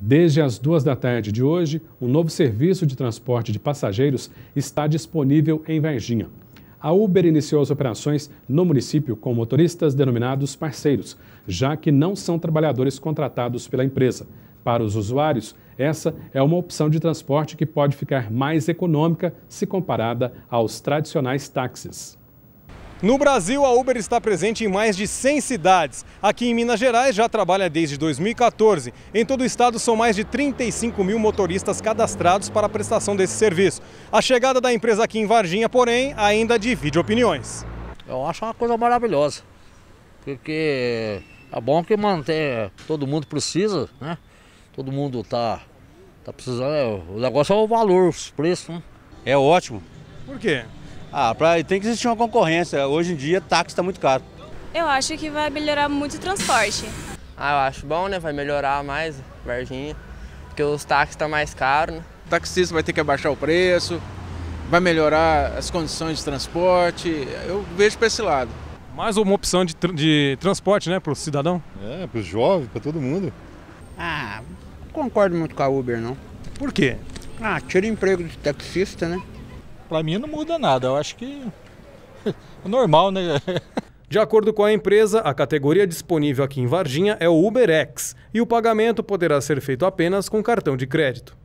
Desde as duas da tarde de hoje, um novo serviço de transporte de passageiros está disponível em Varginha. A Uber iniciou as operações no município com motoristas denominados parceiros, já que não são trabalhadores contratados pela empresa. Para os usuários, essa é uma opção de transporte que pode ficar mais econômica se comparada aos tradicionais táxis. No Brasil, a Uber está presente em mais de 100 cidades. Aqui em Minas Gerais já trabalha desde 2014. Em todo o estado, são mais de 35 mil motoristas cadastrados para a prestação desse serviço. A chegada da empresa aqui em Varginha, porém, ainda divide opiniões. Eu acho uma coisa maravilhosa, porque é bom que mantém, todo mundo precisa, né? Todo mundo está tá precisando. É, o negócio é o valor, os preços. Né? É ótimo. Por quê? Ah, pra, tem que existir uma concorrência. Hoje em dia, táxi está muito caro. Eu acho que vai melhorar muito o transporte. Ah, eu acho bom, né? Vai melhorar mais, Varginha. Porque os táxis estão tá mais caros, né? O taxista vai ter que abaixar o preço, vai melhorar as condições de transporte. Eu vejo para esse lado. Mais uma opção de, tra de transporte, né, para o cidadão? É, para os jovens, para todo mundo. Ah, não concordo muito com a Uber, não. Por quê? Ah, tira o emprego do taxista, né? Para mim não muda nada, eu acho que é normal, né? De acordo com a empresa, a categoria disponível aqui em Varginha é o UberX e o pagamento poderá ser feito apenas com cartão de crédito.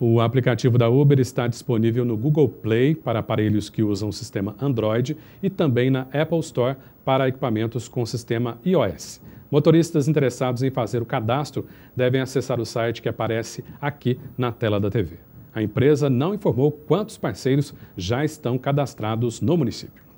O aplicativo da Uber está disponível no Google Play para aparelhos que usam o sistema Android e também na Apple Store para equipamentos com sistema iOS. Motoristas interessados em fazer o cadastro devem acessar o site que aparece aqui na tela da TV. A empresa não informou quantos parceiros já estão cadastrados no município.